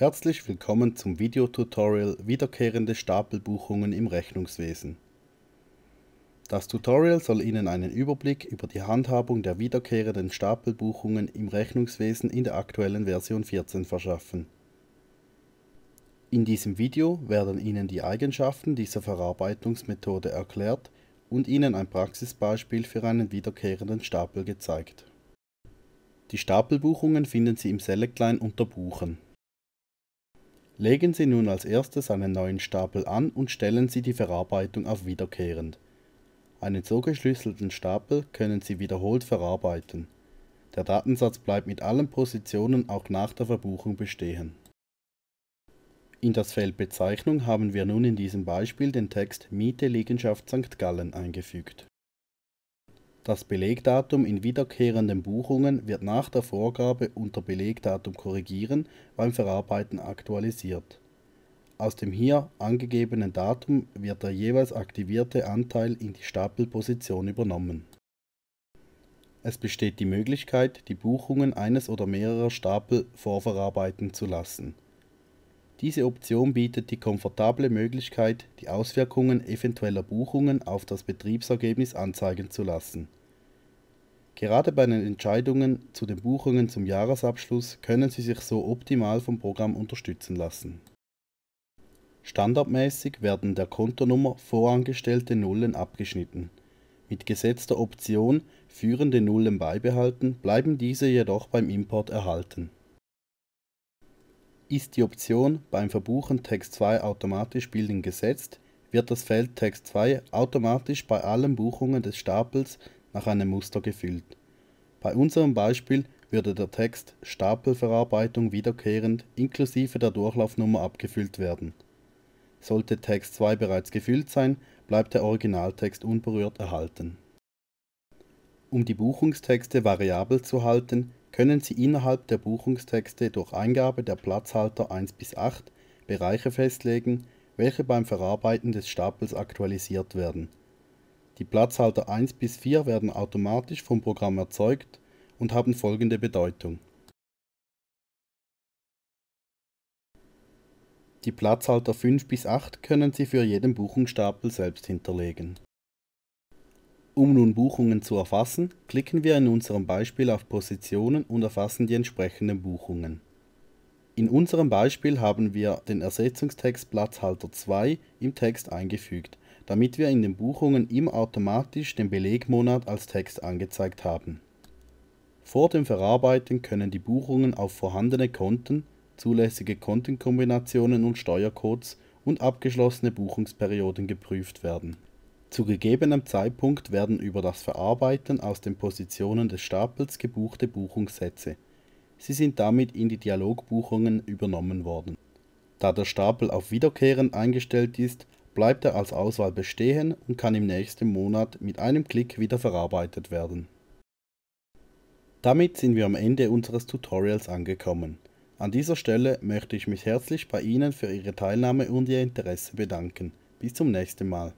Herzlich willkommen zum Videotutorial Wiederkehrende Stapelbuchungen im Rechnungswesen. Das Tutorial soll Ihnen einen Überblick über die Handhabung der wiederkehrenden Stapelbuchungen im Rechnungswesen in der aktuellen Version 14 verschaffen. In diesem Video werden Ihnen die Eigenschaften dieser Verarbeitungsmethode erklärt und Ihnen ein Praxisbeispiel für einen wiederkehrenden Stapel gezeigt. Die Stapelbuchungen finden Sie im Selectline unter Buchen. Legen Sie nun als erstes einen neuen Stapel an und stellen Sie die Verarbeitung auf wiederkehrend. Einen so geschlüsselten Stapel können Sie wiederholt verarbeiten. Der Datensatz bleibt mit allen Positionen auch nach der Verbuchung bestehen. In das Feld Bezeichnung haben wir nun in diesem Beispiel den Text Miete Liegenschaft St. Gallen eingefügt. Das Belegdatum in wiederkehrenden Buchungen wird nach der Vorgabe unter Belegdatum korrigieren beim Verarbeiten aktualisiert. Aus dem hier angegebenen Datum wird der jeweils aktivierte Anteil in die Stapelposition übernommen. Es besteht die Möglichkeit, die Buchungen eines oder mehrerer Stapel vorverarbeiten zu lassen. Diese Option bietet die komfortable Möglichkeit, die Auswirkungen eventueller Buchungen auf das Betriebsergebnis anzeigen zu lassen. Gerade bei den Entscheidungen zu den Buchungen zum Jahresabschluss können Sie sich so optimal vom Programm unterstützen lassen. Standardmäßig werden der Kontonummer vorangestellte Nullen abgeschnitten. Mit gesetzter Option führende Nullen beibehalten, bleiben diese jedoch beim Import erhalten. Ist die Option beim Verbuchen Text 2 automatisch bildend gesetzt, wird das Feld Text 2 automatisch bei allen Buchungen des Stapels nach einem Muster gefüllt. Bei unserem Beispiel würde der Text Stapelverarbeitung wiederkehrend inklusive der Durchlaufnummer abgefüllt werden. Sollte Text 2 bereits gefüllt sein, bleibt der Originaltext unberührt erhalten. Um die Buchungstexte variabel zu halten, können Sie innerhalb der Buchungstexte durch Eingabe der Platzhalter 1 bis 8 Bereiche festlegen, welche beim Verarbeiten des Stapels aktualisiert werden die Platzhalter 1 bis 4 werden automatisch vom Programm erzeugt und haben folgende Bedeutung. Die Platzhalter 5 bis 8 können Sie für jeden Buchungsstapel selbst hinterlegen. Um nun Buchungen zu erfassen, klicken wir in unserem Beispiel auf Positionen und erfassen die entsprechenden Buchungen. In unserem Beispiel haben wir den Ersetzungstext Platzhalter 2 im Text eingefügt damit wir in den Buchungen immer automatisch den Belegmonat als Text angezeigt haben. Vor dem Verarbeiten können die Buchungen auf vorhandene Konten, zulässige Kontenkombinationen und Steuercodes und abgeschlossene Buchungsperioden geprüft werden. Zu gegebenem Zeitpunkt werden über das Verarbeiten aus den Positionen des Stapels gebuchte Buchungssätze. Sie sind damit in die Dialogbuchungen übernommen worden. Da der Stapel auf wiederkehrend eingestellt ist, bleibt er als Auswahl bestehen und kann im nächsten Monat mit einem Klick wieder verarbeitet werden. Damit sind wir am Ende unseres Tutorials angekommen. An dieser Stelle möchte ich mich herzlich bei Ihnen für Ihre Teilnahme und Ihr Interesse bedanken. Bis zum nächsten Mal.